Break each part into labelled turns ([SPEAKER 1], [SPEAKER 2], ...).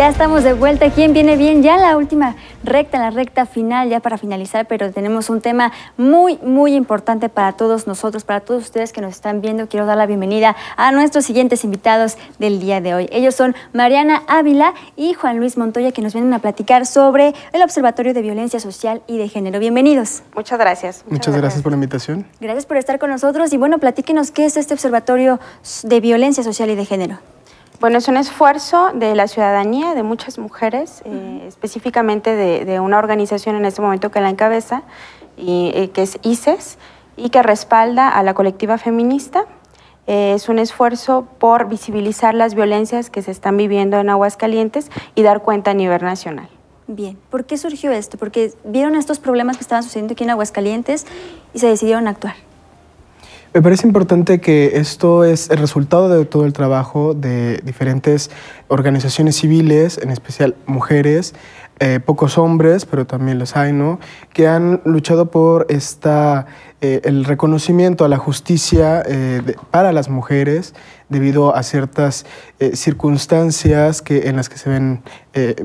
[SPEAKER 1] Ya estamos de vuelta ¿Quién Viene Bien, ya la última recta, la recta final, ya para finalizar, pero tenemos un tema muy, muy importante para todos nosotros, para todos ustedes que nos están viendo. Quiero dar la bienvenida a nuestros siguientes invitados del día de hoy. Ellos son Mariana Ávila y Juan Luis Montoya, que nos vienen a platicar sobre el Observatorio de Violencia Social y de Género. Bienvenidos. Muchas gracias.
[SPEAKER 2] Muchas, gracias. gracias por la invitación.
[SPEAKER 1] Gracias por estar con nosotros y bueno, platíquenos qué es este Observatorio de Violencia Social y de Género. Bueno, es un esfuerzo de la ciudadanía, de muchas mujeres, eh,
[SPEAKER 3] específicamente de, una organización en este momento que la encabeza, y, eh, que es ICES, y que respalda a la colectiva feminista. Eh, es un esfuerzo por visibilizar las violencias que se están viviendo en Aguascalientes y dar cuenta a nivel nacional.
[SPEAKER 1] Bien, ¿por qué surgió esto? Porque vieron estos problemas que estaban sucediendo aquí en Aguascalientes y se decidieron actuar.
[SPEAKER 2] Me parece importante que esto es el resultado de todo el trabajo de diferentes organizaciones civiles, en especial mujeres, eh, pocos hombres, pero también los hay, ¿no? Que han luchado por esta, eh, el reconocimiento a la justicia eh, para las mujeres debido a ciertas circunstancias que, en las que se ven,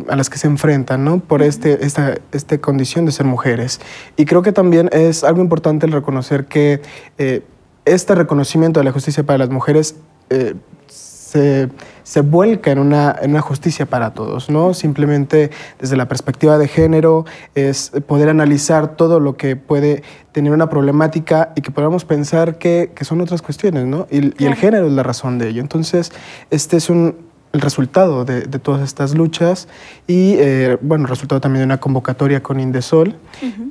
[SPEAKER 2] a las que se enfrentan, ¿no? Por este, esta, esta condición de ser mujeres. Y creo que también es algo importante el reconocer que este reconocimiento de la justicia para las mujeres eh, se, vuelca en una, justicia para todos, ¿no? Simplemente desde la perspectiva de género es poder analizar todo lo que puede tener una problemática y que podamos pensar que, son otras cuestiones, ¿no? y, el género es la razón de ello. Entonces, este es un, el resultado de, todas estas luchas y, eh, bueno, resultado también de una convocatoria con Indesol.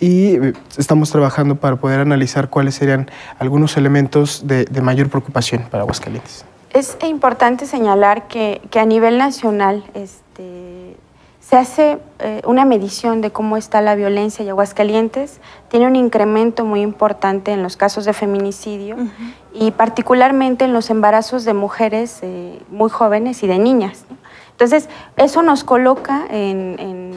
[SPEAKER 2] Y eh, estamos trabajando para poder analizar cuáles serían algunos elementos de, de mayor preocupación para Aguascalientes.
[SPEAKER 3] Es importante señalar que, que a nivel nacional este, se hace eh, una medición de cómo está la violencia en Aguascalientes. Tiene un incremento muy importante en los casos de feminicidio y particularmente en los embarazos de mujeres eh, muy jóvenes y de niñas. Entonces, eso nos coloca en,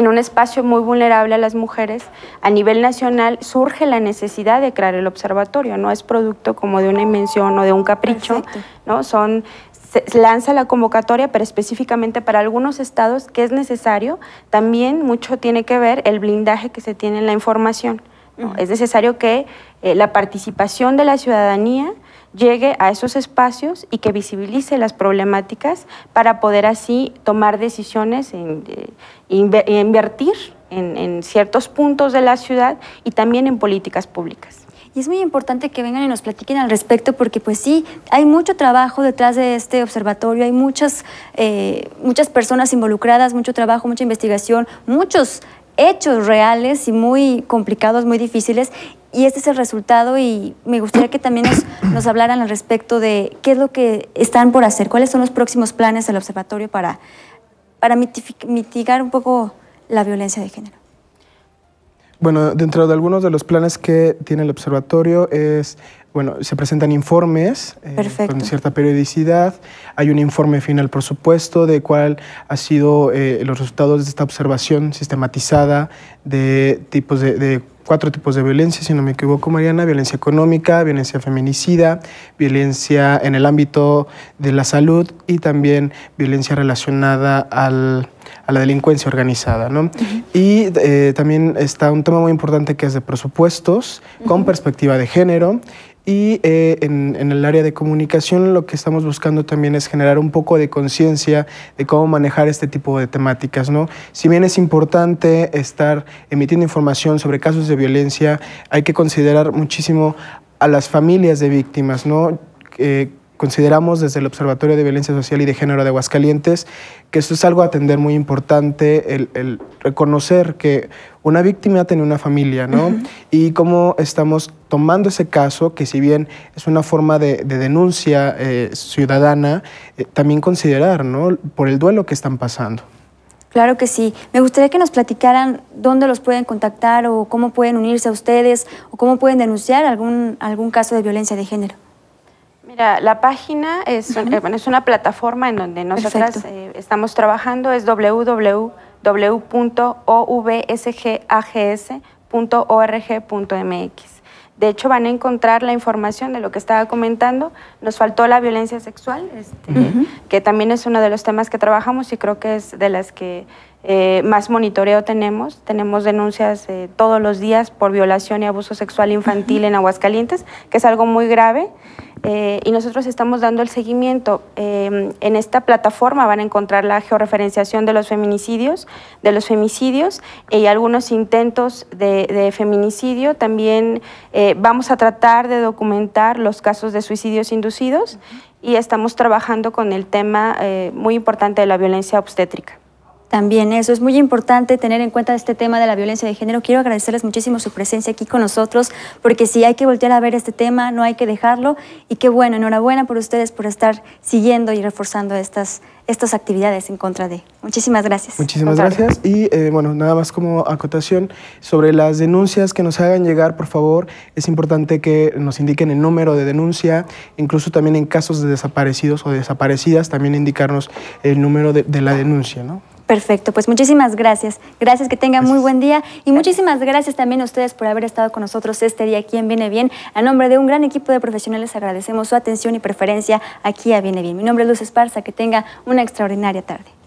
[SPEAKER 3] un espacio muy vulnerable a las mujeres. A nivel nacional surge la necesidad de crear el observatorio, no es producto como de una invención o de un capricho, ¿no? son se lanza la convocatoria, pero específicamente para algunos estados que es necesario, también mucho tiene que ver el blindaje que se tiene en la información. Es necesario que eh, la participación de la ciudadanía llegue a esos espacios y que visibilice las problemáticas para poder así tomar decisiones e invertir en ciertos puntos de la ciudad y también en políticas públicas.
[SPEAKER 1] Y es muy importante que vengan y nos platiquen al respecto porque pues sí, hay mucho trabajo detrás de este observatorio, hay muchas, eh, muchas personas involucradas, mucho trabajo, mucha investigación, muchos hechos reales y muy complicados, muy difíciles. Y este es el resultado y me gustaría que también nos, hablaran al respecto de qué es lo que están por hacer, cuáles son los próximos planes del observatorio para, para mitigar un poco la violencia de género.
[SPEAKER 2] Bueno, dentro de algunos de los planes que tiene el observatorio es, bueno, se presentan informes eh, con cierta periodicidad, hay un informe final, por supuesto, de cuál ha sido eh, los resultados de esta observación sistematizada de tipos de, de cuatro tipos de violencia, si no me equivoco, Mariana, violencia económica, violencia feminicida, violencia en el ámbito de la salud y también violencia relacionada al a la delincuencia organizada. ¿no? Y eh, también está un tema muy importante que es de presupuestos con perspectiva de género. Y eh, en, el área de comunicación lo que estamos buscando también es generar un poco de conciencia de cómo manejar este tipo de temáticas. ¿no? Si bien es importante estar emitiendo información sobre casos de violencia, hay que considerar muchísimo a las familias de víctimas, ¿no? Eh, consideramos desde el Observatorio de Violencia Social y de Género de Aguascalientes que esto es algo a atender muy importante, el, reconocer que una víctima tiene una familia, ¿no? Y cómo estamos tomando ese caso, que si bien es una forma de, denuncia eh, ciudadana, eh, también considerar, ¿no? Por el duelo que están pasando.
[SPEAKER 1] Claro que sí. Me gustaría que nos platicaran dónde los pueden contactar o cómo pueden unirse a ustedes o cómo pueden denunciar algún, algún caso de violencia de género.
[SPEAKER 3] Mira, la página eh, es, una plataforma en donde nosotras eh, estamos trabajando, es www.ovsgags.org.mx. De hecho, van a encontrar la información de lo que estaba comentando. Nos faltó la violencia sexual, este, que también es uno de los temas que trabajamos y creo que es de las que eh, más monitoreo tenemos. Tenemos denuncias eh, todos los días por violación y abuso sexual infantil en Aguascalientes, que es algo muy grave. Eh, y nosotros estamos dando el seguimiento. Em, en esta plataforma van a encontrar la georreferenciación de los feminicidios, de los femicidios y algunos intentos de, de feminicidio. También eh, vamos a tratar de documentar los casos de suicidios inducidos y estamos trabajando con el tema eh, muy importante de la violencia obstétrica.
[SPEAKER 1] También eso es muy importante tener en cuenta este tema de la violencia de género. Quiero agradecerles muchísimo su presencia aquí con nosotros, porque si hay que voltear a ver este tema, no hay que dejarlo. Y qué bueno, enhorabuena por ustedes por estar siguiendo y reforzando estas, estas actividades en contra de. Muchísimas gracias. Muchísimas gracias.
[SPEAKER 2] Y eh, bueno, nada más como acotación sobre las denuncias que nos hagan llegar, por favor, es importante que nos indiquen el número de denuncia, incluso también en casos de desaparecidos o desaparecidas, también indicarnos el número de, de la denuncia, ¿no?
[SPEAKER 1] Perfecto, pues muchísimas gracias. Gracias, que tengan muy buen día y muchísimas gracias también a ustedes por haber estado con nosotros este día aquí en Viene Bien. A nombre de un gran equipo de profesionales agradecemos su atención y preferencia aquí a Viene Bien. Mi nombre es Luz Esparza, que tenga una extraordinaria tarde.